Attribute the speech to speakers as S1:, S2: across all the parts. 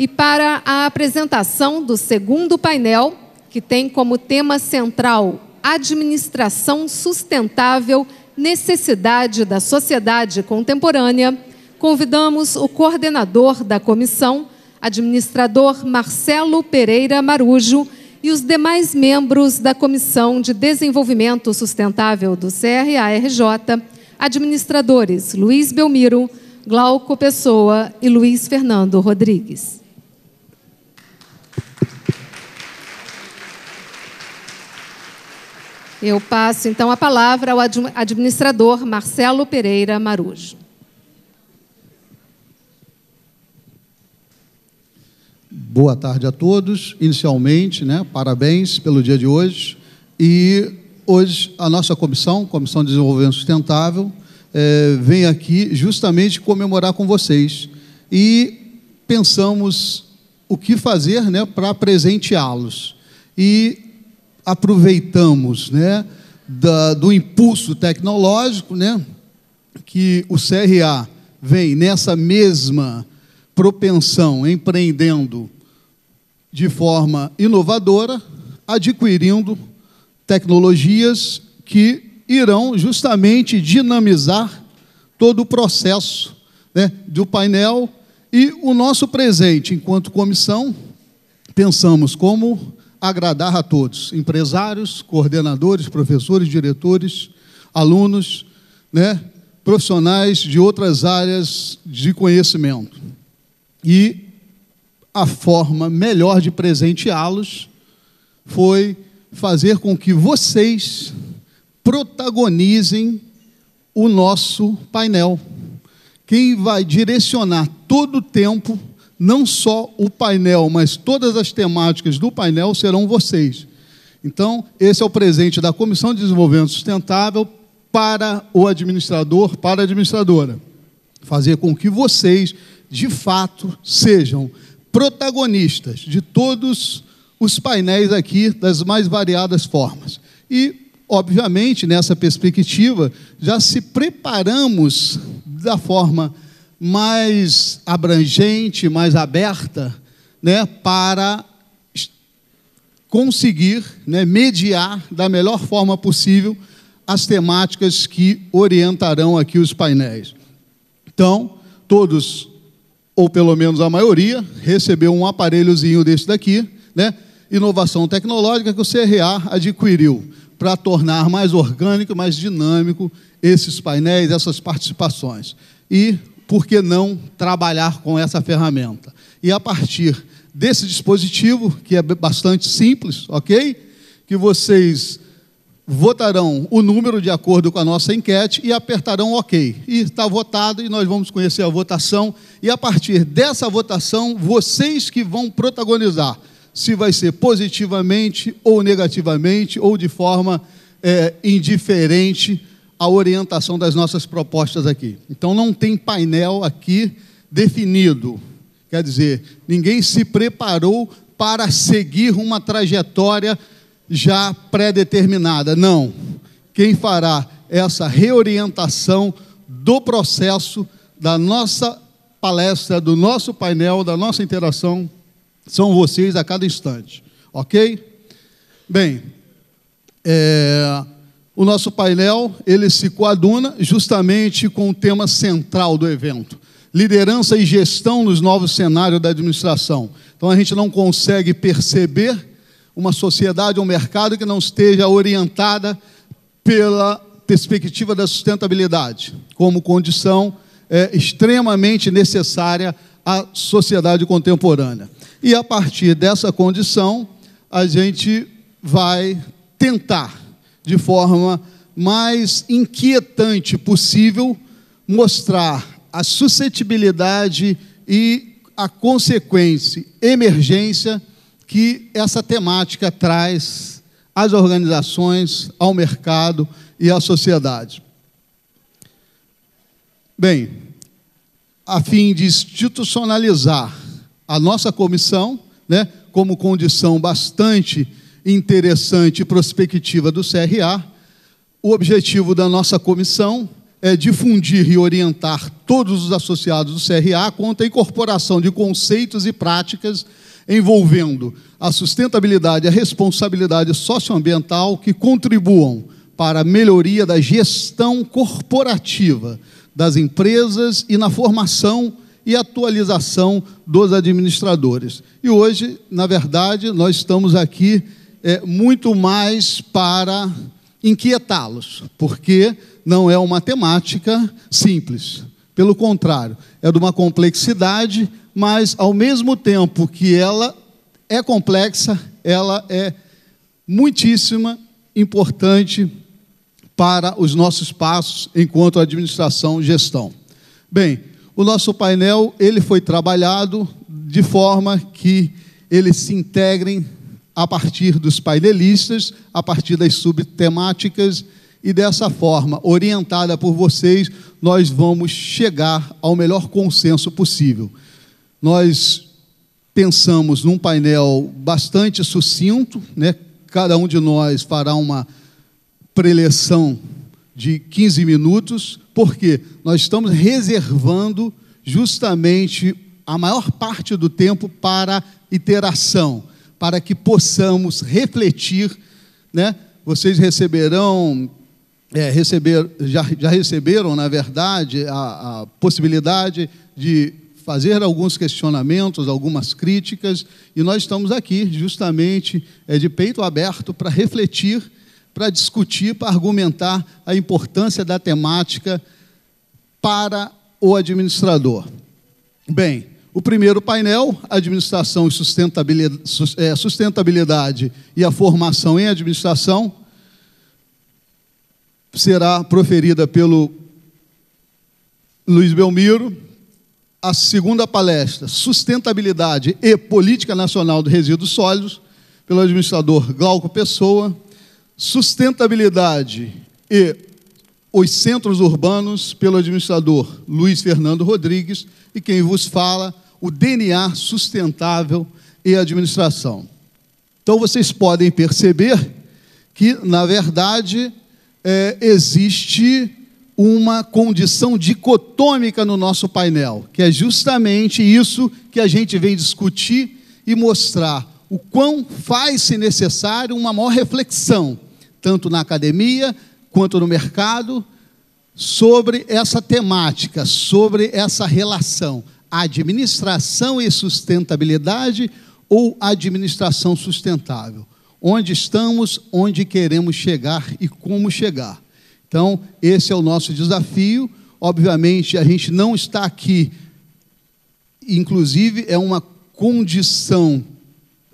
S1: e para a apresentação do segundo painel, que tem como tema central Administração Sustentável, Necessidade da Sociedade Contemporânea, convidamos o coordenador da comissão, administrador Marcelo Pereira Marujo, e os demais membros da Comissão de Desenvolvimento Sustentável do CRARJ, administradores Luiz Belmiro, Glauco Pessoa e Luiz Fernando Rodrigues. Eu passo então a palavra ao administrador Marcelo Pereira Marujo. Boa tarde a todos. Inicialmente, né, parabéns pelo dia de hoje. E hoje a nossa comissão, Comissão de Desenvolvimento Sustentável, é, vem aqui justamente comemorar com vocês. E pensamos o que fazer né, para presenteá-los. E aproveitamos né, da, do impulso tecnológico, né, que o CRA vem nessa mesma propensão, empreendendo de forma inovadora, adquirindo tecnologias que irão justamente dinamizar todo o processo né, do painel e o nosso presente enquanto comissão pensamos como agradar a todos: empresários, coordenadores, professores, diretores, alunos, né? profissionais de outras áreas de conhecimento. E a forma melhor de presenteá-los foi fazer com que vocês protagonizem o nosso painel. Quem vai direcionar todo o tempo não só o painel, mas todas as temáticas do painel serão vocês. Então, esse é o presente da Comissão de Desenvolvimento Sustentável para o administrador, para a administradora. Fazer com que vocês, de fato, sejam protagonistas de todos os painéis aqui, das mais variadas formas. E, obviamente, nessa perspectiva, já se preparamos da forma mais abrangente, mais aberta, né, para conseguir né, mediar da melhor forma possível as temáticas que orientarão aqui os painéis. Então, todos, ou pelo menos a maioria, recebeu um aparelhozinho desse daqui, né? Inovação tecnológica que o CRA adquiriu para tornar mais orgânico, mais dinâmico esses painéis, essas participações. E por que não trabalhar com essa ferramenta? E a partir desse dispositivo, que é bastante simples, ok? Que vocês votarão o número de acordo com a nossa enquete e apertarão OK. E está votado e nós vamos conhecer a votação. E a partir dessa votação, vocês que vão protagonizar se vai ser positivamente ou negativamente ou de forma é, indiferente a orientação das nossas propostas aqui. Então não tem painel aqui definido. Quer dizer, ninguém se preparou para seguir uma trajetória já pré-determinada. Não. Quem fará essa reorientação do processo da nossa palestra, do nosso painel, da nossa interação são vocês a cada instante, ok? Bem, é, o nosso painel, ele se coaduna justamente com o tema central do evento, liderança e gestão nos novos cenários da administração. Então a gente não consegue perceber uma sociedade ou um mercado que não esteja orientada pela perspectiva da sustentabilidade, como condição é, extremamente necessária à sociedade contemporânea. E a partir dessa condição, a gente vai tentar de forma mais inquietante possível mostrar a suscetibilidade e a consequência, emergência que essa temática traz às organizações, ao mercado e à sociedade. Bem, a fim de institucionalizar a nossa comissão, né, como condição bastante interessante prospectiva do CRA. O objetivo da nossa comissão é difundir e orientar todos os associados do CRA quanto à incorporação de conceitos e práticas envolvendo a sustentabilidade e a responsabilidade socioambiental que contribuam para a melhoria da gestão corporativa das empresas e na formação e atualização dos administradores. E hoje, na verdade, nós estamos aqui é, muito mais para inquietá-los, porque não é uma temática simples. Pelo contrário, é de uma complexidade, mas ao mesmo tempo que ela é complexa, ela é muitíssima importante para os nossos passos enquanto administração gestão. Bem, o nosso painel ele foi trabalhado de forma que eles se integrem a partir dos painelistas, a partir das subtemáticas, e dessa forma, orientada por vocês, nós vamos chegar ao melhor consenso possível. Nós pensamos num painel bastante sucinto, né? cada um de nós fará uma preleção de 15 minutos, porque nós estamos reservando justamente a maior parte do tempo para iteração, para que possamos refletir, né? Vocês receberão, é, receber, já, já receberam, na verdade, a, a possibilidade de fazer alguns questionamentos, algumas críticas, e nós estamos aqui justamente é, de peito aberto para refletir, para discutir, para argumentar a importância da temática para o administrador. Bem, o primeiro painel, administração e sustentabilidade, é, sustentabilidade e a formação em administração, será proferida pelo Luiz Belmiro. A segunda palestra, Sustentabilidade e Política Nacional dos Resíduos Sólidos, pelo administrador Glauco Pessoa. Sustentabilidade e os Centros Urbanos, pelo administrador Luiz Fernando Rodrigues e quem vos fala, o DNA sustentável e administração. Então vocês podem perceber que, na verdade, é, existe uma condição dicotômica no nosso painel, que é justamente isso que a gente vem discutir e mostrar o quão faz-se necessário uma maior reflexão, tanto na academia quanto no mercado, sobre essa temática, sobre essa relação, administração e sustentabilidade ou administração sustentável. Onde estamos, onde queremos chegar e como chegar. Então, esse é o nosso desafio. Obviamente, a gente não está aqui, inclusive, é uma condição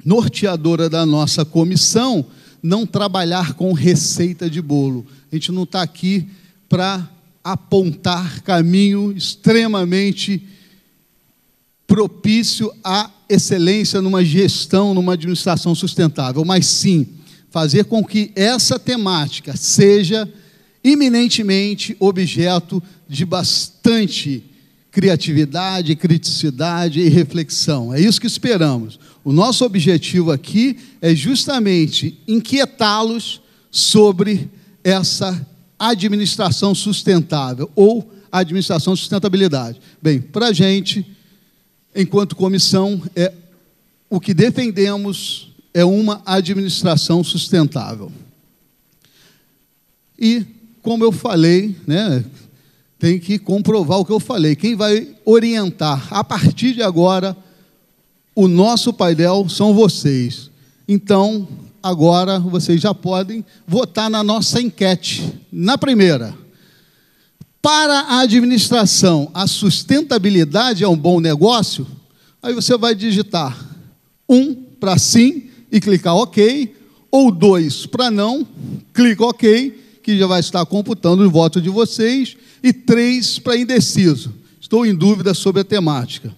S1: norteadora da nossa comissão não trabalhar com receita de bolo. A gente não está aqui para apontar caminho extremamente propício à excelência numa gestão, numa administração sustentável, mas sim fazer com que essa temática seja iminentemente objeto de bastante criatividade, criticidade e reflexão. É isso que esperamos. O nosso objetivo aqui é justamente inquietá-los sobre essa administração sustentável ou administração de sustentabilidade. Bem, para a gente, enquanto comissão, é, o que defendemos é uma administração sustentável. E, como eu falei, né, tem que comprovar o que eu falei. Quem vai orientar a partir de agora o nosso painel são vocês. Então, agora vocês já podem votar na nossa enquete. Na primeira, para a administração, a sustentabilidade é um bom negócio? Aí você vai digitar um para sim e clicar OK, ou dois para não, clica OK, que já vai estar computando o voto de vocês, e três para indeciso. Estou em dúvida sobre a temática.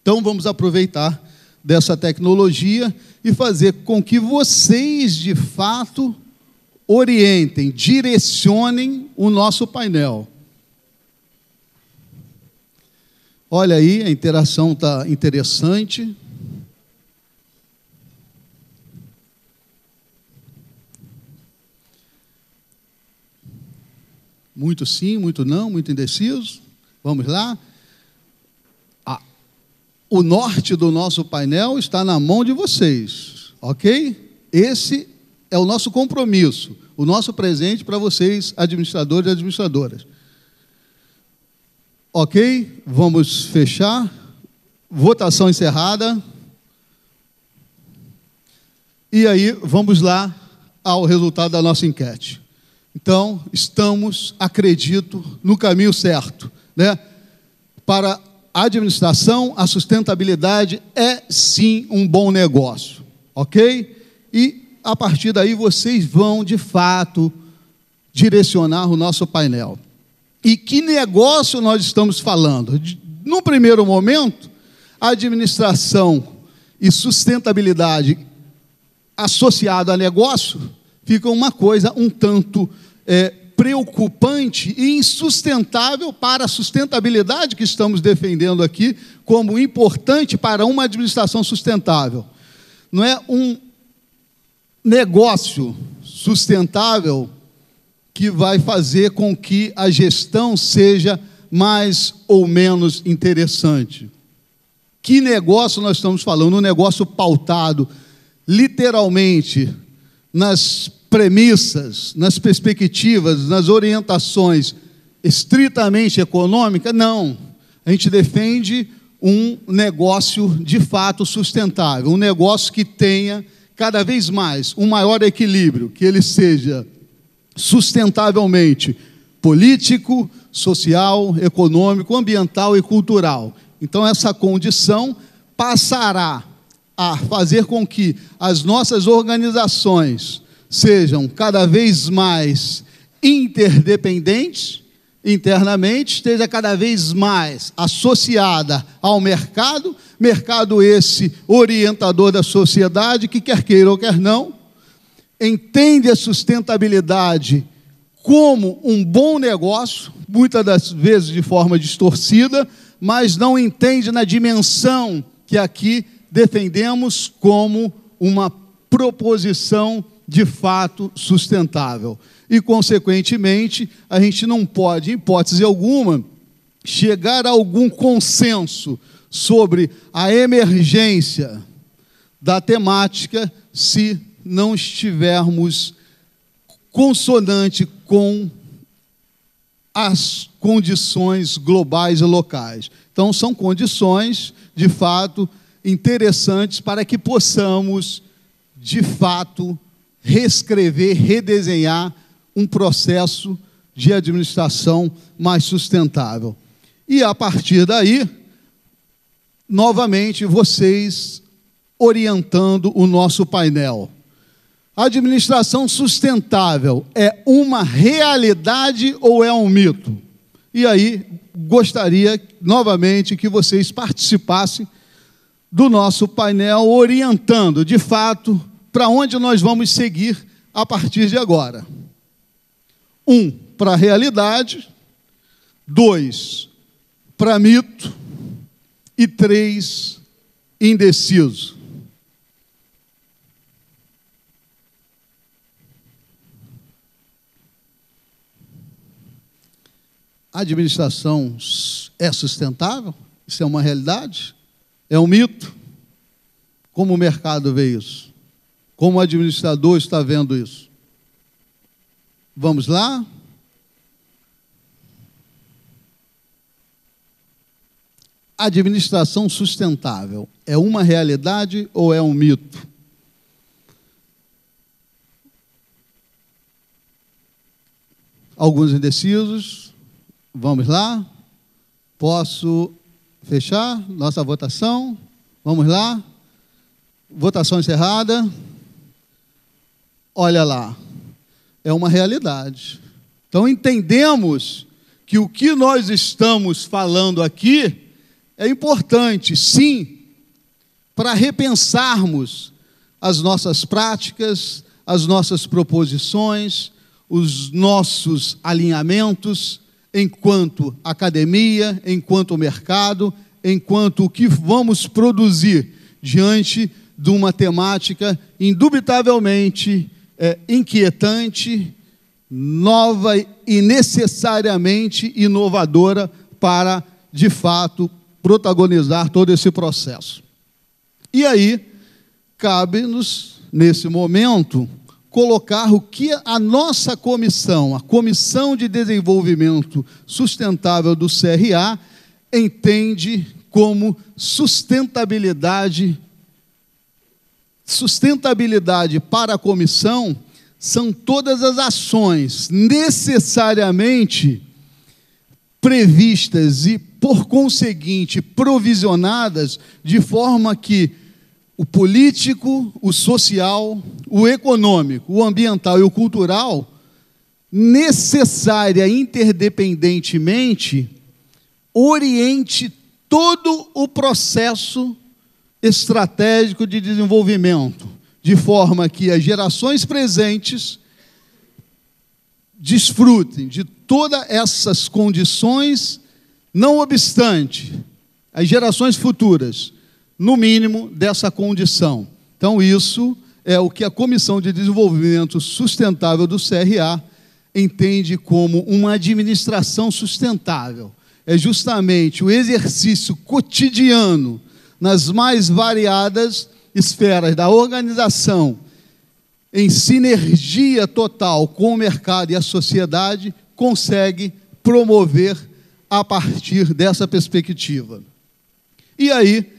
S1: Então vamos aproveitar dessa tecnologia e fazer com que vocês, de fato, orientem, direcionem o nosso painel. Olha aí, a interação está interessante. Muito sim, muito não, muito indeciso. Vamos lá o norte do nosso painel está na mão de vocês, ok? Esse é o nosso compromisso, o nosso presente para vocês, administradores e administradoras. Ok? Vamos fechar. Votação encerrada. E aí, vamos lá ao resultado da nossa enquete. Então, estamos, acredito, no caminho certo, né? Para a administração, a sustentabilidade é sim um bom negócio, ok? E a partir daí vocês vão de fato direcionar o nosso painel. E que negócio nós estamos falando? No primeiro momento, administração e sustentabilidade associado a negócio fica uma coisa um tanto é, preocupante e insustentável para a sustentabilidade que estamos defendendo aqui, como importante para uma administração sustentável. Não é um negócio sustentável que vai fazer com que a gestão seja mais ou menos interessante. Que negócio nós estamos falando? Um negócio pautado literalmente nas premissas, nas perspectivas, nas orientações estritamente econômicas, não. A gente defende um negócio de fato sustentável, um negócio que tenha cada vez mais um maior equilíbrio, que ele seja sustentavelmente político, social, econômico, ambiental e cultural. Então, essa condição passará a fazer com que as nossas organizações sejam cada vez mais interdependentes internamente, esteja cada vez mais associada ao mercado, mercado esse orientador da sociedade, que quer queira ou quer não, entende a sustentabilidade como um bom negócio, muitas das vezes de forma distorcida, mas não entende na dimensão que aqui defendemos como uma proposição de fato sustentável. E, consequentemente, a gente não pode, em hipótese alguma, chegar a algum consenso sobre a emergência da temática se não estivermos consonante com as condições globais e locais. Então, são condições, de fato, interessantes para que possamos, de fato, reescrever, redesenhar um processo de administração mais sustentável. E a partir daí, novamente vocês orientando o nosso painel. administração sustentável é uma realidade ou é um mito? E aí, gostaria novamente que vocês participassem do nosso painel orientando, de fato, para onde nós vamos seguir a partir de agora. Um, para a realidade. Dois, para mito. E três, indeciso. A administração é sustentável? Isso é uma realidade? É um mito? Como o mercado vê isso? como administrador, está vendo isso. Vamos lá? Administração sustentável é uma realidade ou é um mito? Alguns indecisos. Vamos lá? Posso fechar nossa votação? Vamos lá? Votação encerrada. Olha lá, é uma realidade. Então entendemos que o que nós estamos falando aqui é importante, sim, para repensarmos as nossas práticas, as nossas proposições, os nossos alinhamentos enquanto academia, enquanto mercado, enquanto o que vamos produzir diante de uma temática indubitavelmente é, inquietante, nova e necessariamente inovadora para, de fato, protagonizar todo esse processo. E aí, cabe-nos, nesse momento, colocar o que a nossa comissão, a Comissão de Desenvolvimento Sustentável do CRA, entende como sustentabilidade sustentabilidade para a comissão são todas as ações necessariamente previstas e, por conseguinte, provisionadas de forma que o político, o social, o econômico, o ambiental e o cultural, necessária interdependentemente, oriente todo o processo estratégico de desenvolvimento, de forma que as gerações presentes desfrutem de todas essas condições, não obstante as gerações futuras, no mínimo, dessa condição. Então, isso é o que a Comissão de Desenvolvimento Sustentável do CRA entende como uma administração sustentável. É justamente o exercício cotidiano nas mais variadas esferas da organização, em sinergia total com o mercado e a sociedade, consegue promover a partir dessa perspectiva. E aí,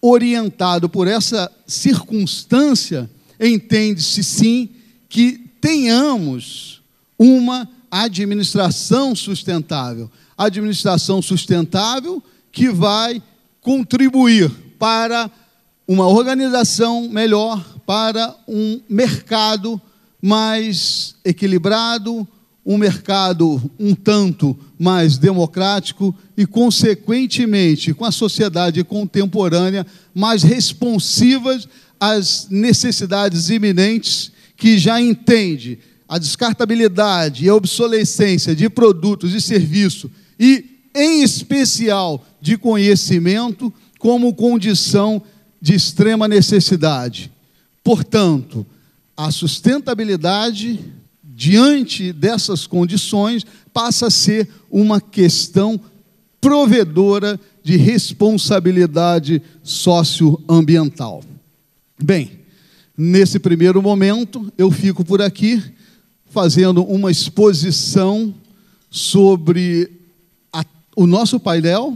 S1: orientado por essa circunstância, entende-se sim que tenhamos uma administração sustentável. Administração sustentável que vai contribuir para uma organização melhor, para um mercado mais equilibrado, um mercado um tanto mais democrático e, consequentemente, com a sociedade contemporânea mais responsiva às necessidades iminentes que já entende a descartabilidade e a obsolescência de produtos e serviços e em especial de conhecimento, como condição de extrema necessidade. Portanto, a sustentabilidade diante dessas condições passa a ser uma questão provedora de responsabilidade socioambiental. Bem, nesse primeiro momento eu fico por aqui fazendo uma exposição sobre o nosso painel,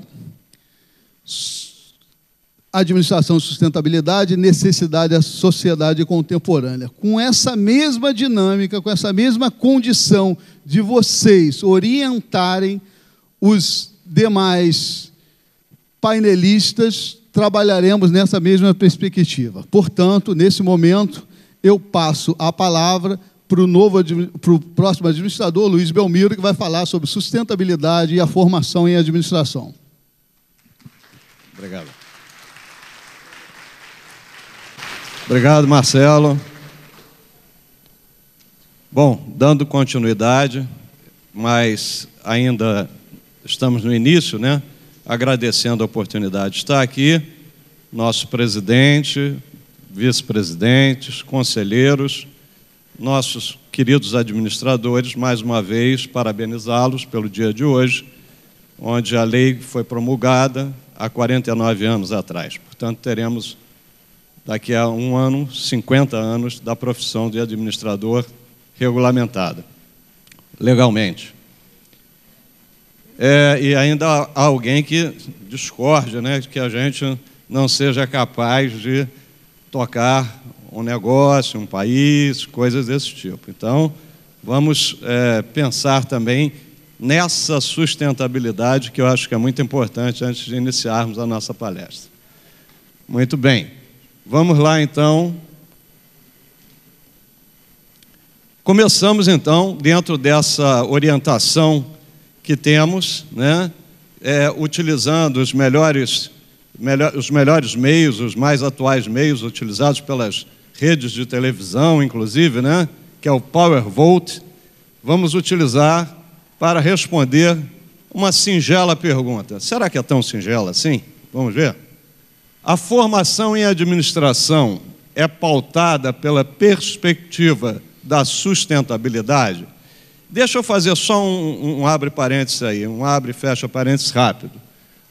S1: administração e sustentabilidade, necessidade da sociedade contemporânea. Com essa mesma dinâmica, com essa mesma condição de vocês orientarem os demais painelistas, trabalharemos nessa mesma perspectiva. Portanto, nesse momento, eu passo a palavra para o novo pro próximo administrador, Luiz Belmiro, que vai falar sobre sustentabilidade e a formação em administração.
S2: Obrigado. Obrigado, Marcelo. Bom, dando continuidade, mas ainda estamos no início, né? Agradecendo a oportunidade de estar aqui, nosso presidente, vice-presidentes, conselheiros nossos queridos administradores, mais uma vez, parabenizá-los pelo dia de hoje, onde a lei foi promulgada há 49 anos atrás. Portanto, teremos daqui a um ano, 50 anos da profissão de administrador regulamentada, legalmente. É, e ainda há alguém que discorde, né, que a gente não seja capaz de tocar um negócio, um país, coisas desse tipo. Então, vamos é, pensar também nessa sustentabilidade que eu acho que é muito importante antes de iniciarmos a nossa palestra. Muito bem, vamos lá então. Começamos então, dentro dessa orientação que temos, né, é, utilizando os melhores, melhor, os melhores meios, os mais atuais meios utilizados pelas redes de televisão, inclusive, né? que é o Power Volt, vamos utilizar para responder uma singela pergunta. Será que é tão singela assim? Vamos ver. A formação em administração é pautada pela perspectiva da sustentabilidade? Deixa eu fazer só um, um abre parênteses aí, um abre e fecha parênteses rápido.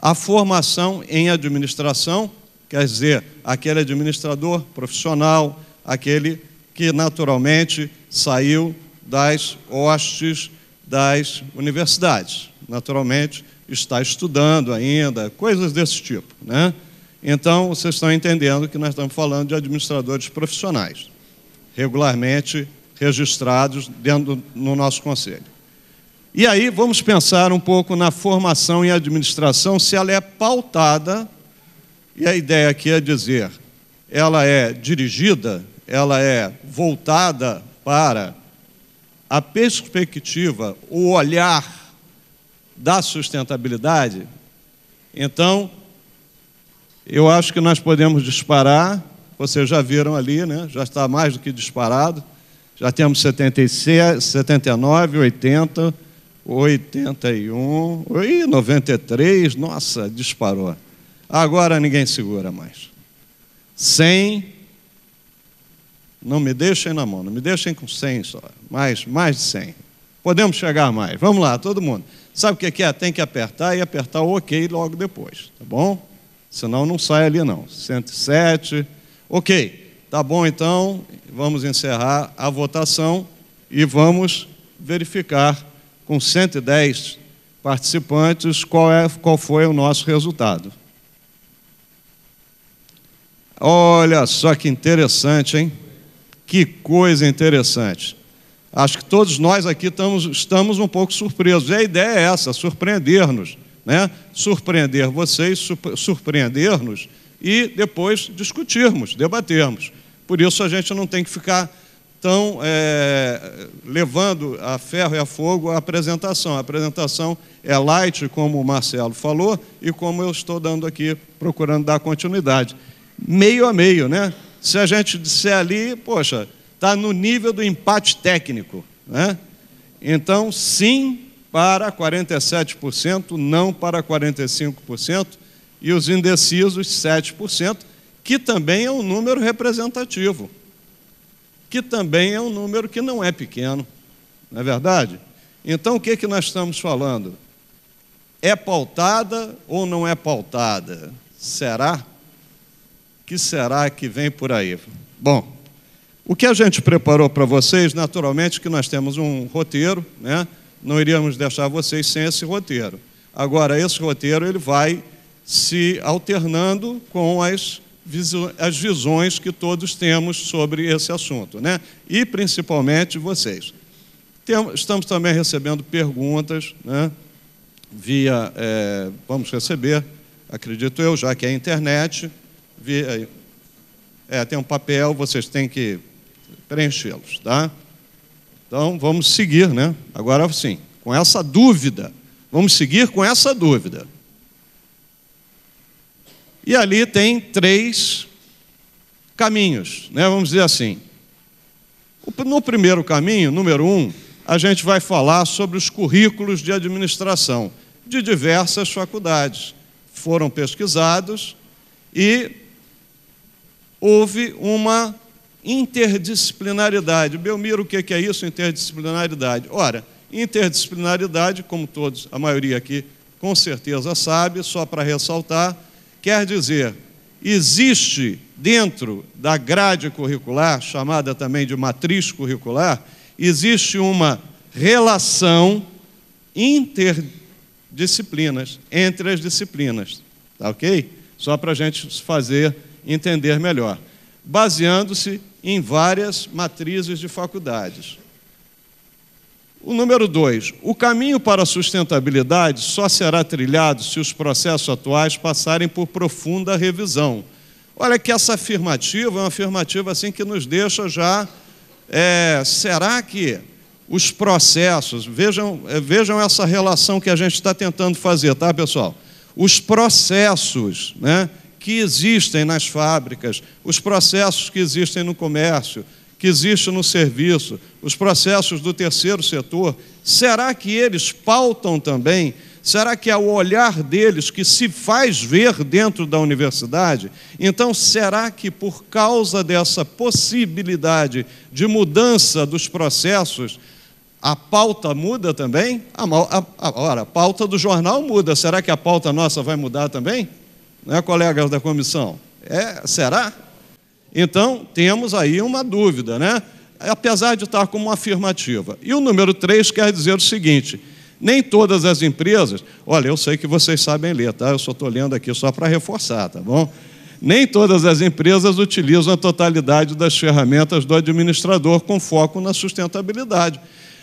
S2: A formação em administração quer dizer, aquele administrador profissional, aquele que naturalmente saiu das hostes das universidades. Naturalmente está estudando ainda, coisas desse tipo. Né? Então, vocês estão entendendo que nós estamos falando de administradores profissionais, regularmente registrados dentro no nosso conselho. E aí vamos pensar um pouco na formação em administração, se ela é pautada e a ideia aqui é dizer, ela é dirigida, ela é voltada para a perspectiva, o olhar da sustentabilidade. Então, eu acho que nós podemos disparar, vocês já viram ali, né? já está mais do que disparado, já temos 76, 79, 80, 81, e 93, nossa, disparou agora ninguém segura mais. Cem, não me deixem na mão, não me deixem com cem só, mais, mais de cem. Podemos chegar mais, vamos lá, todo mundo. Sabe o que é? é? Tem que apertar e apertar o OK logo depois, tá bom? Senão não sai ali não. 107, ok. Tá bom então, vamos encerrar a votação e vamos verificar com 110 participantes qual, é, qual foi o nosso resultado. Olha só que interessante, hein? Que coisa interessante. Acho que todos nós aqui estamos, estamos um pouco surpresos. E a ideia é essa: surpreender-nos, né? Surpreender vocês, surpreender-nos e depois discutirmos, debatermos. Por isso a gente não tem que ficar tão é, levando a ferro e a fogo a apresentação. A apresentação é light, como o Marcelo falou, e como eu estou dando aqui, procurando dar continuidade meio a meio, né? Se a gente disser ali, poxa, está no nível do empate técnico, né? Então, sim para 47%, não para 45%, e os indecisos 7%, que também é um número representativo, que também é um número que não é pequeno, não é verdade? Então, o que, é que nós estamos falando? É pautada ou não é pautada? Será? que será que vem por aí? Bom, o que a gente preparou para vocês, naturalmente, que nós temos um roteiro, né? Não iríamos deixar vocês sem esse roteiro. Agora, esse roteiro ele vai se alternando com as, as visões que todos temos sobre esse assunto, né? E principalmente vocês. estamos também recebendo perguntas, né? Via, é, vamos receber, acredito eu, já que é internet, é, tem um papel, vocês têm que preenchê-los, tá? Então vamos seguir, né? Agora sim, com essa dúvida, vamos seguir com essa dúvida. E ali tem três caminhos, né? Vamos dizer assim. No primeiro caminho, número um, a gente vai falar sobre os currículos de administração de diversas faculdades. Foram pesquisados e houve uma interdisciplinaridade. Belmiro, o é que é isso, interdisciplinaridade? Ora, interdisciplinaridade, como todos, a maioria aqui com certeza sabe, só para ressaltar, quer dizer, existe dentro da grade curricular, chamada também de matriz curricular, existe uma relação interdisciplinas, entre as disciplinas, tá ok? Só para a gente fazer entender melhor, baseando-se em várias matrizes de faculdades. O número dois, o caminho para a sustentabilidade só será trilhado se os processos atuais passarem por profunda revisão. Olha que essa afirmativa é uma afirmativa assim que nos deixa já. É, será que os processos, vejam, é, vejam essa relação que a gente está tentando fazer, tá, pessoal? Os processos né, que existem nas fábricas, os processos que existem no comércio, que existem no serviço, os processos do terceiro setor, será que eles pautam também? Será que é o olhar deles que se faz ver dentro da universidade? Então, será que por causa dessa possibilidade de mudança dos processos, a pauta muda também? A, a, a, a pauta do jornal muda, será que a pauta nossa vai mudar também? Não é, colegas da comissão? É, será? Então, temos aí uma dúvida, né? Apesar de estar como uma afirmativa. E o número 3 quer dizer o seguinte: nem todas as empresas, olha, eu sei que vocês sabem ler, tá? Eu só estou lendo aqui só para reforçar, tá bom? Nem todas as empresas utilizam a totalidade das ferramentas do administrador com foco na sustentabilidade.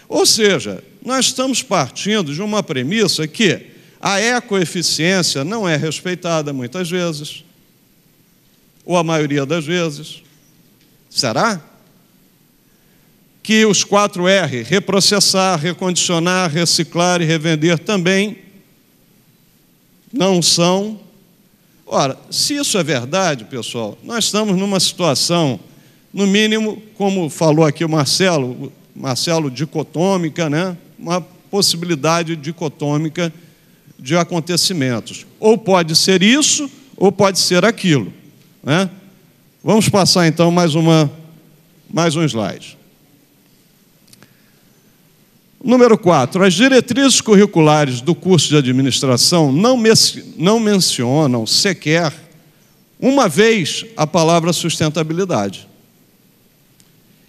S2: Ou seja, nós estamos partindo de uma premissa que a ecoeficiência não é respeitada muitas vezes, ou a maioria das vezes. Será? Que os 4R, reprocessar, recondicionar, reciclar e revender também, não são. Ora, se isso é verdade, pessoal, nós estamos numa situação, no mínimo, como falou aqui o Marcelo, Marcelo, dicotômica, né? Uma possibilidade dicotômica de acontecimentos. Ou pode ser isso, ou pode ser aquilo. Né? Vamos passar então mais, uma, mais um slide. Número 4. As diretrizes curriculares do curso de administração não, não mencionam sequer uma vez a palavra sustentabilidade.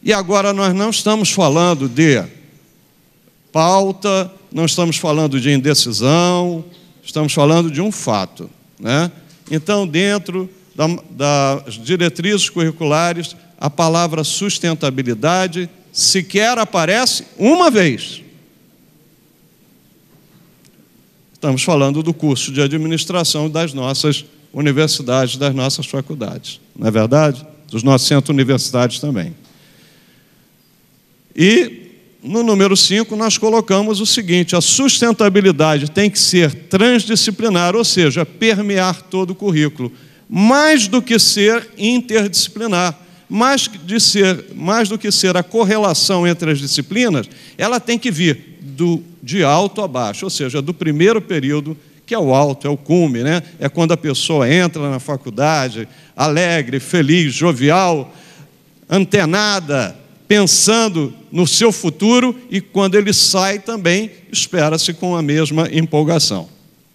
S2: E agora nós não estamos falando de pauta, não estamos falando de indecisão, estamos falando de um fato. Né? Então, dentro da, das diretrizes curriculares, a palavra sustentabilidade sequer aparece uma vez. Estamos falando do curso de administração das nossas universidades, das nossas faculdades, não é verdade? Dos nossos centros universitários também. E no número 5, nós colocamos o seguinte: a sustentabilidade tem que ser transdisciplinar, ou seja, permear todo o currículo, mais do que ser interdisciplinar. Mais, de ser, mais do que ser a correlação entre as disciplinas, ela tem que vir do, de alto a baixo, ou seja, do primeiro período, que é o alto, é o cume, né? é quando a pessoa entra na faculdade alegre, feliz, jovial, antenada, pensando no seu futuro e quando ele sai também espera-se com a mesma empolgação,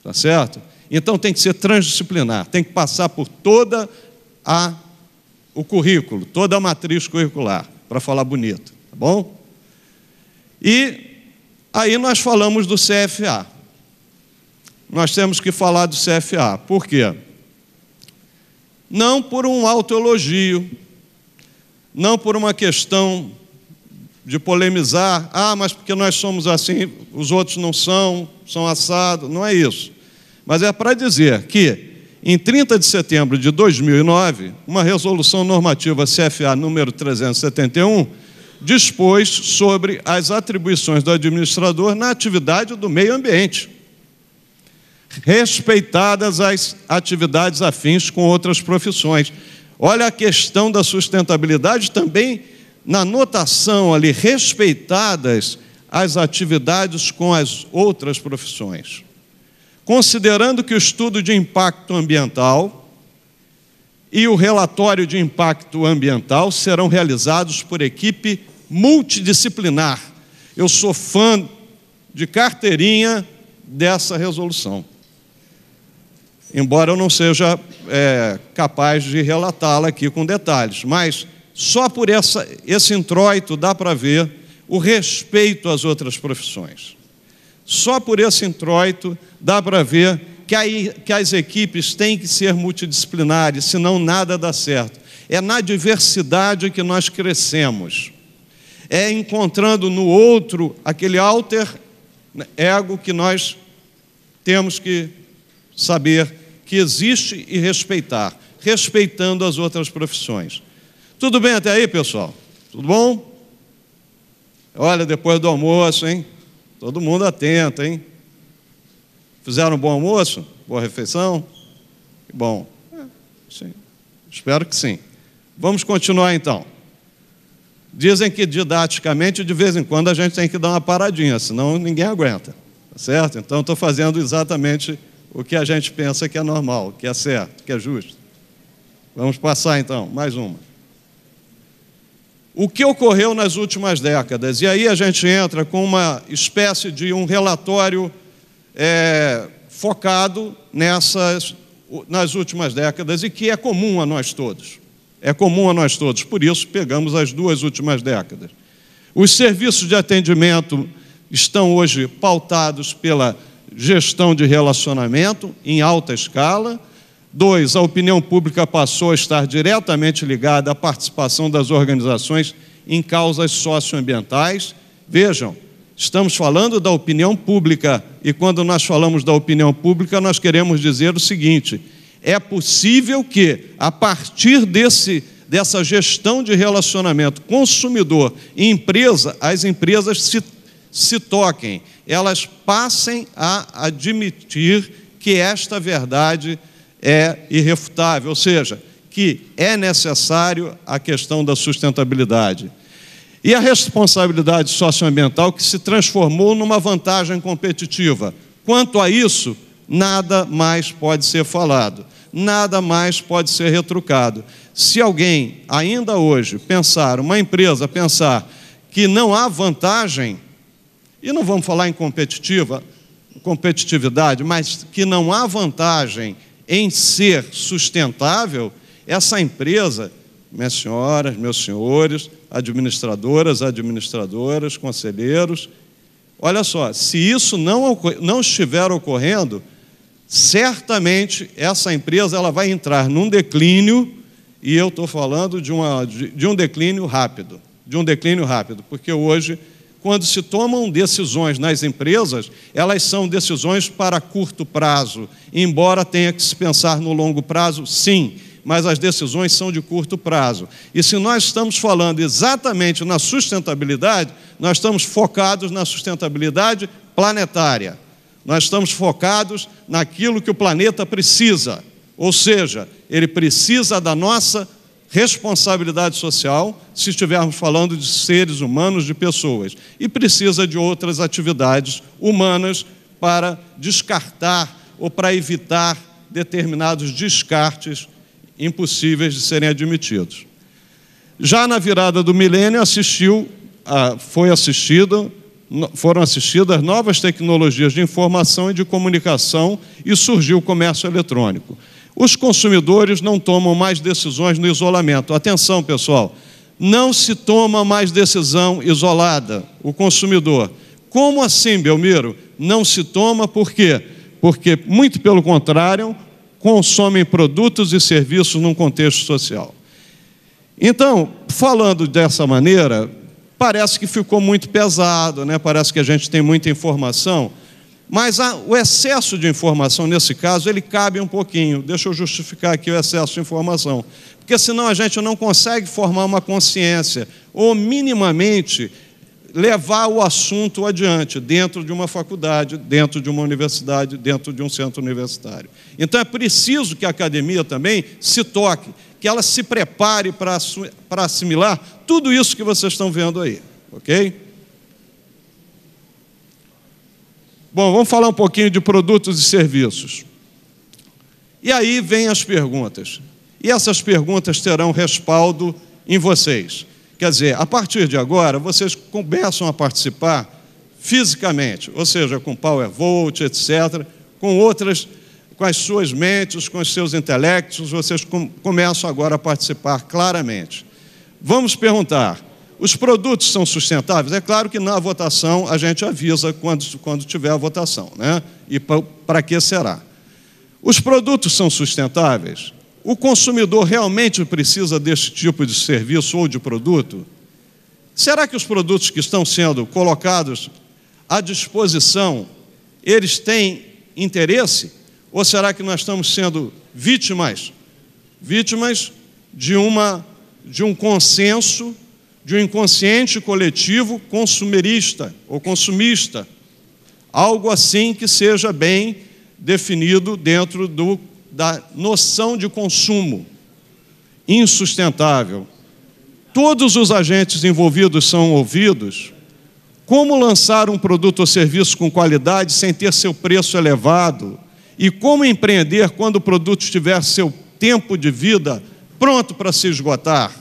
S2: tá certo? Então tem que ser transdisciplinar, tem que passar por toda a o currículo, toda a matriz curricular, para falar bonito, tá bom? E aí nós falamos do CFA. Nós temos que falar do CFA. Por quê? Não por um autoelogio, não por uma questão de polemizar, ah, mas porque nós somos assim, os outros não são, são assados, não é isso. Mas é para dizer que, em 30 de setembro de 2009, uma resolução normativa CFA número 371 dispôs sobre as atribuições do administrador na atividade do meio ambiente, respeitadas as atividades afins com outras profissões. Olha a questão da sustentabilidade também na notação ali, respeitadas as atividades com as outras profissões. Considerando que o estudo de impacto ambiental e o relatório de impacto ambiental serão realizados por equipe multidisciplinar. Eu sou fã de carteirinha dessa resolução embora eu não seja é, capaz de relatá-la aqui com detalhes. Mas só por essa, esse introito dá para ver o respeito às outras profissões. Só por esse introito dá para ver que, aí, que as equipes têm que ser multidisciplinares, senão nada dá certo. É na diversidade que nós crescemos. É encontrando no outro aquele alter ego que nós temos que saber que existe e respeitar, respeitando as outras profissões. Tudo bem até aí, pessoal? Tudo bom? Olha, depois do almoço, hein? Todo mundo atento, hein? Fizeram um bom almoço? Boa refeição? bom. É, sim. Espero que sim. Vamos continuar então. Dizem que didaticamente, de vez em quando, a gente tem que dar uma paradinha, senão ninguém aguenta. Tá certo? Então, estou fazendo exatamente o que a gente pensa que é normal, que é certo, que é justo. Vamos passar então, mais uma. O que ocorreu nas últimas décadas? E aí a gente entra com uma espécie de um relatório é, focado nessas, nas últimas décadas e que é comum a nós todos. É comum a nós todos, por isso pegamos as duas últimas décadas. Os serviços de atendimento estão hoje pautados pela gestão de relacionamento em alta escala. Dois, a opinião pública passou a estar diretamente ligada à participação das organizações em causas socioambientais. Vejam, estamos falando da opinião pública e quando nós falamos da opinião pública, nós queremos dizer o seguinte: é possível que, a partir desse, dessa gestão de relacionamento consumidor e empresa, as empresas se se toquem, elas passem a admitir que esta verdade é irrefutável, ou seja, que é necessário a questão da sustentabilidade. E a responsabilidade socioambiental que se transformou numa vantagem competitiva. Quanto a isso, nada mais pode ser falado, nada mais pode ser retrucado. Se alguém ainda hoje pensar, uma empresa pensar que não há vantagem e não vamos falar em competitiva, competitividade, mas que não há vantagem em ser sustentável, essa empresa, minhas senhoras, meus senhores, administradoras, administradoras, conselheiros, olha só, se isso não, não estiver ocorrendo, certamente essa empresa ela vai entrar num declínio, e eu estou falando de, uma, de, de um declínio rápido, de um declínio rápido, porque hoje quando se tomam decisões nas empresas, elas são decisões para curto prazo, embora tenha que se pensar no longo prazo, sim, mas as decisões são de curto prazo. E se nós estamos falando exatamente na sustentabilidade, nós estamos focados na sustentabilidade planetária. Nós estamos focados naquilo que o planeta precisa, ou seja, ele precisa da nossa responsabilidade social se estivermos falando de seres humanos, de pessoas. E precisa de outras atividades humanas para descartar ou para evitar determinados descartes impossíveis de serem admitidos. Já na virada do milênio assistiu, ah, foi assistido, foram assistidas novas tecnologias de informação e de comunicação e surgiu o comércio eletrônico. Os consumidores não tomam mais decisões no isolamento. Atenção, pessoal, não se toma mais decisão isolada, o consumidor. Como assim, Belmiro? Não se toma por quê? Porque, muito pelo contrário, consomem produtos e serviços num contexto social. Então, falando dessa maneira, parece que ficou muito pesado, né? parece que a gente tem muita informação mas a, o excesso de informação, nesse caso, ele cabe um pouquinho. Deixa eu justificar aqui o excesso de informação. Porque senão a gente não consegue formar uma consciência, ou minimamente levar o assunto adiante, dentro de uma faculdade, dentro de uma universidade, dentro de um centro universitário. Então é preciso que a academia também se toque, que ela se prepare para assimilar tudo isso que vocês estão vendo aí, ok? Bom, vamos falar um pouquinho de produtos e serviços. E aí vem as perguntas. E essas perguntas terão respaldo em vocês. Quer dizer, a partir de agora, vocês começam a participar fisicamente, ou seja, com Power Volt, etc., com outras, com as suas mentes, com os seus intelectos, vocês com, começam agora a participar claramente. Vamos perguntar: os produtos são sustentáveis? É claro que na votação a gente avisa quando, quando tiver a votação, né? E para que será? Os produtos são sustentáveis? O consumidor realmente precisa desse tipo de serviço ou de produto? Será que os produtos que estão sendo colocados à disposição, eles têm interesse? Ou será que nós estamos sendo vítimas? Vítimas de, uma, de um consenso de um inconsciente coletivo consumerista ou consumista, algo assim que seja bem definido dentro do, da noção de consumo insustentável. Todos os agentes envolvidos são ouvidos. Como lançar um produto ou serviço com qualidade sem ter seu preço elevado? E como empreender quando o produto tiver seu tempo de vida pronto para se esgotar?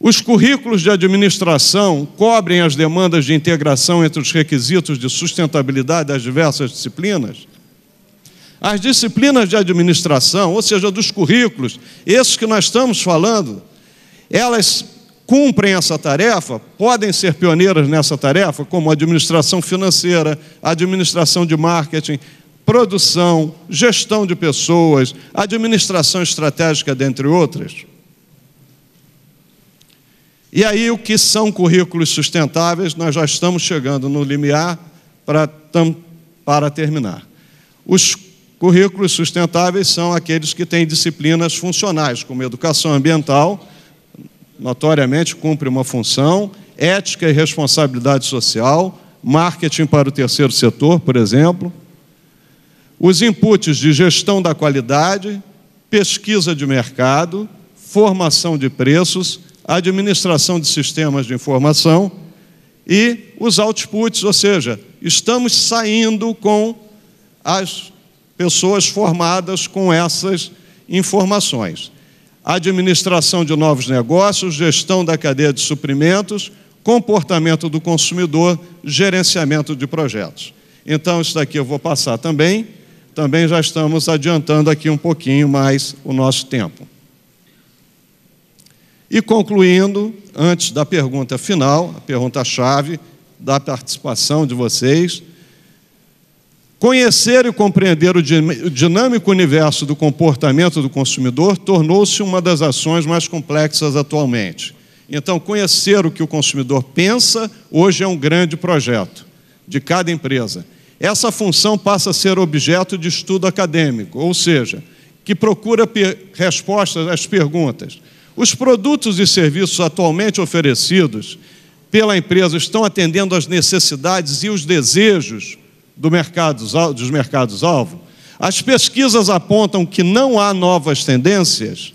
S2: Os currículos de administração cobrem as demandas de integração entre os requisitos de sustentabilidade das diversas disciplinas? As disciplinas de administração, ou seja, dos currículos, esses que nós estamos falando, elas cumprem essa tarefa, podem ser pioneiras nessa tarefa, como administração financeira, administração de marketing, produção, gestão de pessoas, administração estratégica, dentre outras. E aí, o que são currículos sustentáveis? Nós já estamos chegando no limiar para, tam, para terminar. Os currículos sustentáveis são aqueles que têm disciplinas funcionais, como educação ambiental, notoriamente cumpre uma função, ética e responsabilidade social, marketing para o terceiro setor, por exemplo, os inputs de gestão da qualidade, pesquisa de mercado, formação de preços, administração de sistemas de informação e os outputs, ou seja, estamos saindo com as pessoas formadas com essas informações. Administração de novos negócios, gestão da cadeia de suprimentos, comportamento do consumidor, gerenciamento de projetos. Então, isso daqui eu vou passar também. Também já estamos adiantando aqui um pouquinho mais o nosso tempo. E concluindo, antes da pergunta final, a pergunta-chave da participação de vocês, conhecer e compreender o dinâmico universo do comportamento do consumidor tornou-se uma das ações mais complexas atualmente. Então, conhecer o que o consumidor pensa hoje é um grande projeto de cada empresa. Essa função passa a ser objeto de estudo acadêmico, ou seja, que procura respostas às perguntas os produtos e serviços atualmente oferecidos pela empresa estão atendendo às necessidades e os desejos do mercado, dos mercados-alvo? As pesquisas apontam que não há novas tendências.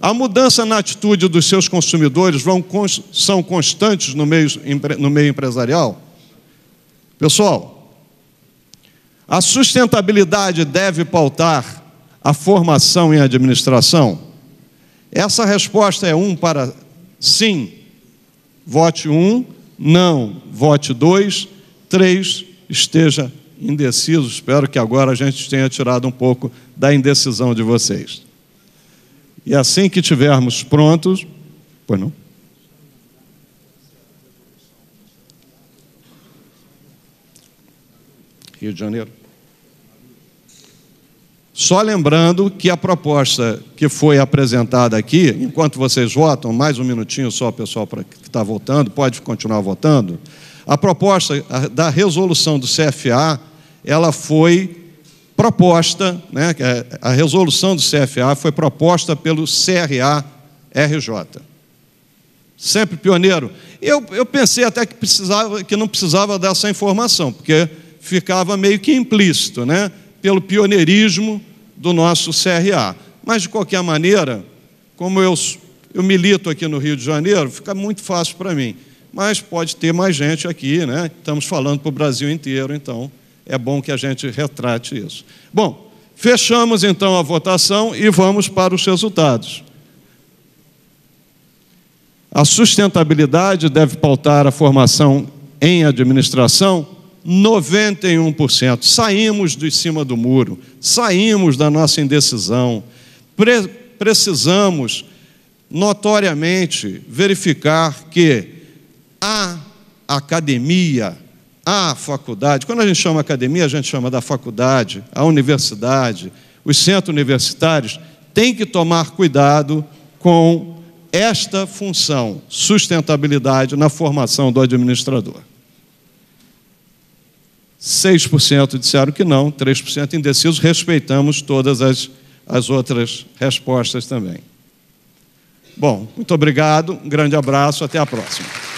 S2: A mudança na atitude dos seus consumidores vão, são constantes no meio, no meio empresarial? Pessoal, a sustentabilidade deve pautar a formação em administração? Essa resposta é um para sim, vote um, não, vote dois, três, esteja indeciso. Espero que agora a gente tenha tirado um pouco da indecisão de vocês. E assim que tivermos prontos, pois não. Rio de Janeiro. Só lembrando que a proposta que foi apresentada aqui, enquanto vocês votam, mais um minutinho só, pessoal, para que está votando, pode continuar votando. A proposta da resolução do CFA, ela foi proposta, né, é, a resolução do CFA foi proposta pelo CRA RJ. Sempre pioneiro. Eu, eu pensei até que, precisava, que não precisava dessa informação, porque ficava meio que implícito, né? pelo pioneirismo do nosso CRA. Mas, de qualquer maneira, como eu, eu milito aqui no Rio de Janeiro, fica muito fácil para mim. Mas pode ter mais gente aqui, né? Estamos falando para o Brasil inteiro, então é bom que a gente retrate isso. Bom, fechamos então a votação e vamos para os resultados. A sustentabilidade deve pautar a formação em administração 91%. Saímos de cima do muro, saímos da nossa indecisão. Pre precisamos, notoriamente, verificar que a academia, a faculdade, quando a gente chama academia, a gente chama da faculdade, a universidade, os centros universitários, tem que tomar cuidado com esta função, sustentabilidade na formação do administrador. 6% disseram que não, 3% indecisos, respeitamos todas as, as outras respostas também. Bom, muito obrigado, um grande abraço, até a próxima.